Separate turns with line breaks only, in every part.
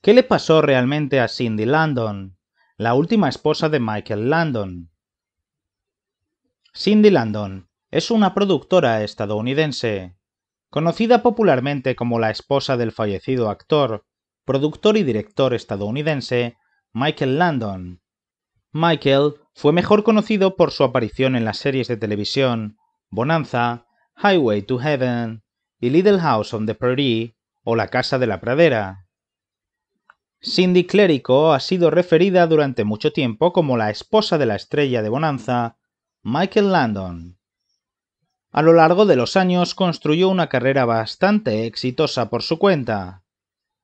¿Qué le pasó realmente a Cindy Landon, la última esposa de Michael Landon? Cindy Landon es una productora estadounidense, conocida popularmente como la esposa del fallecido actor, productor y director estadounidense Michael Landon. Michael fue mejor conocido por su aparición en las series de televisión Bonanza, Highway to Heaven y Little House on the Prairie o La Casa de la Pradera. Cindy Clerico ha sido referida durante mucho tiempo como la esposa de la estrella de Bonanza, Michael Landon. A lo largo de los años construyó una carrera bastante exitosa por su cuenta.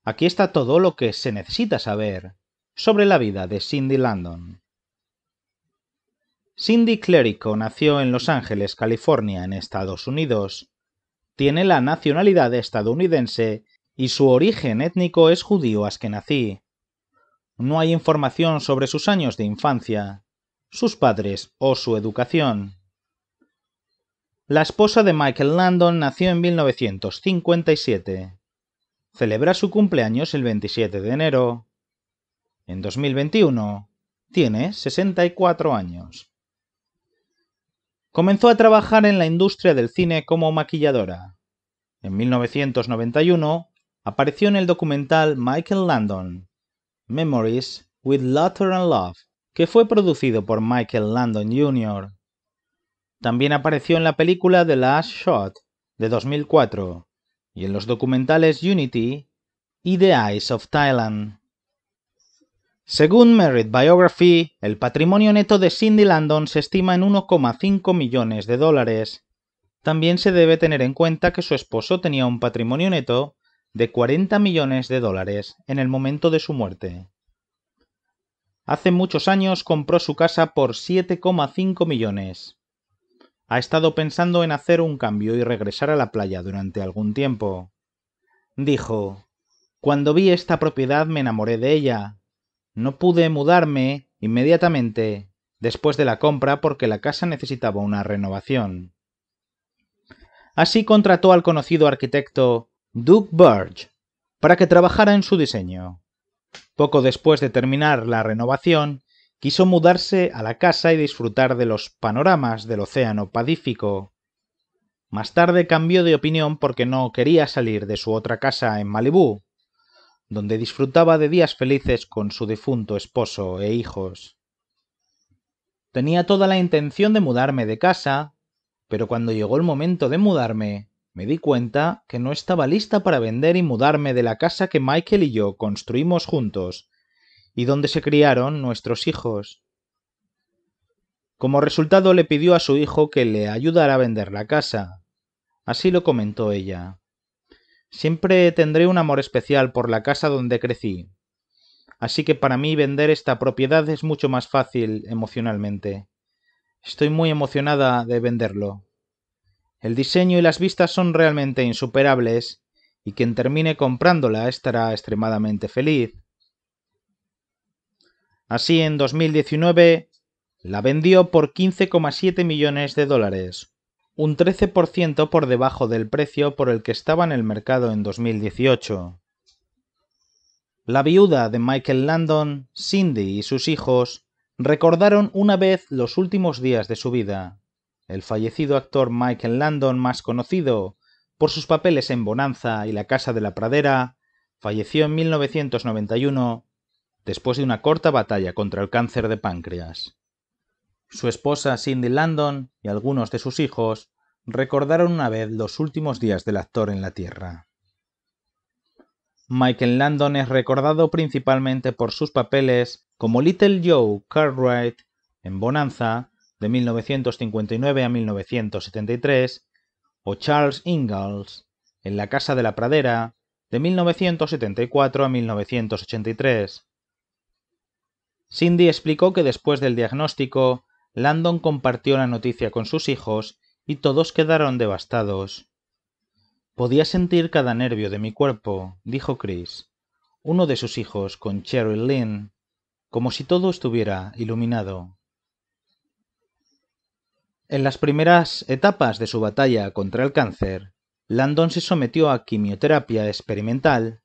Aquí está todo lo que se necesita saber sobre la vida de Cindy Landon. Cindy Clerico nació en Los Ángeles, California, en Estados Unidos. Tiene la nacionalidad estadounidense y su origen étnico es judío que nací. No hay información sobre sus años de infancia, sus padres o su educación. La esposa de Michael Landon nació en 1957. Celebra su cumpleaños el 27 de enero. En 2021 tiene 64 años. Comenzó a trabajar en la industria del cine como maquilladora. En 1991 Apareció en el documental Michael Landon, Memories with Laughter and Love, que fue producido por Michael Landon Jr. También apareció en la película The Last Shot de 2004 y en los documentales Unity y The Eyes of Thailand. Según Merit Biography, el patrimonio neto de Cindy Landon se estima en 1,5 millones de dólares. También se debe tener en cuenta que su esposo tenía un patrimonio neto de 40 millones de dólares en el momento de su muerte. Hace muchos años compró su casa por 7,5 millones. Ha estado pensando en hacer un cambio y regresar a la playa durante algún tiempo. Dijo, Cuando vi esta propiedad me enamoré de ella. No pude mudarme inmediatamente después de la compra porque la casa necesitaba una renovación. Así contrató al conocido arquitecto Duke Burge para que trabajara en su diseño. Poco después de terminar la renovación, quiso mudarse a la casa y disfrutar de los panoramas del Océano Pacífico. Más tarde cambió de opinión porque no quería salir de su otra casa en Malibú, donde disfrutaba de días felices con su difunto esposo e hijos. Tenía toda la intención de mudarme de casa, pero cuando llegó el momento de mudarme, me di cuenta que no estaba lista para vender y mudarme de la casa que Michael y yo construimos juntos, y donde se criaron nuestros hijos. Como resultado le pidió a su hijo que le ayudara a vender la casa. Así lo comentó ella. Siempre tendré un amor especial por la casa donde crecí. Así que para mí vender esta propiedad es mucho más fácil emocionalmente. Estoy muy emocionada de venderlo. El diseño y las vistas son realmente insuperables y quien termine comprándola estará extremadamente feliz. Así, en 2019 la vendió por 15,7 millones de dólares, un 13% por debajo del precio por el que estaba en el mercado en 2018. La viuda de Michael Landon, Cindy y sus hijos recordaron una vez los últimos días de su vida el fallecido actor Michael Landon, más conocido por sus papeles en Bonanza y La Casa de la Pradera, falleció en 1991 después de una corta batalla contra el cáncer de páncreas. Su esposa Cindy Landon y algunos de sus hijos recordaron una vez los últimos días del actor en la Tierra. Michael Landon es recordado principalmente por sus papeles como Little Joe Cartwright en Bonanza de 1959 a 1973, o Charles Ingalls, en la Casa de la Pradera, de 1974 a 1983. Cindy explicó que después del diagnóstico, Landon compartió la noticia con sus hijos y todos quedaron devastados. Podía sentir cada nervio de mi cuerpo, dijo Chris, uno de sus hijos con Cheryl Lynn, como si todo estuviera iluminado. En las primeras etapas de su batalla contra el cáncer, Landon se sometió a quimioterapia experimental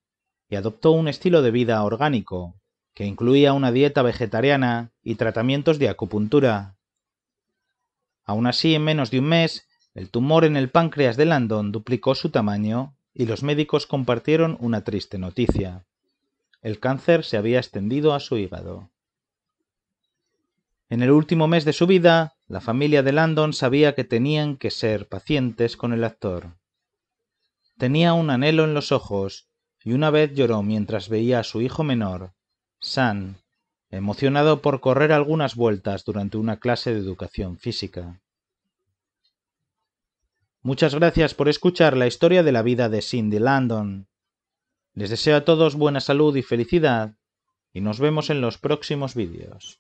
y adoptó un estilo de vida orgánico, que incluía una dieta vegetariana y tratamientos de acupuntura. Aún así, en menos de un mes, el tumor en el páncreas de Landon duplicó su tamaño y los médicos compartieron una triste noticia. El cáncer se había extendido a su hígado. En el último mes de su vida, la familia de Landon sabía que tenían que ser pacientes con el actor. Tenía un anhelo en los ojos y una vez lloró mientras veía a su hijo menor, San, emocionado por correr algunas vueltas durante una clase de educación física. Muchas gracias por escuchar la historia de la vida de Cindy Landon. Les deseo a todos buena salud y felicidad y nos vemos en los próximos vídeos.